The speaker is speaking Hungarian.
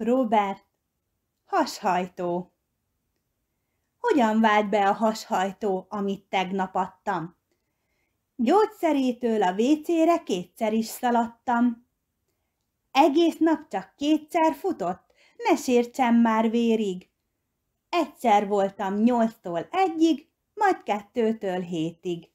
Robert? Hashajtó. Hogyan vált be a hashajtó, amit tegnap adtam? Gyógyszerétől a vécére kétszer is szaladtam. Egész nap csak kétszer futott, ne sértsem már vérig. Egyszer voltam nyolctól egyig, majd kettőtől hétig.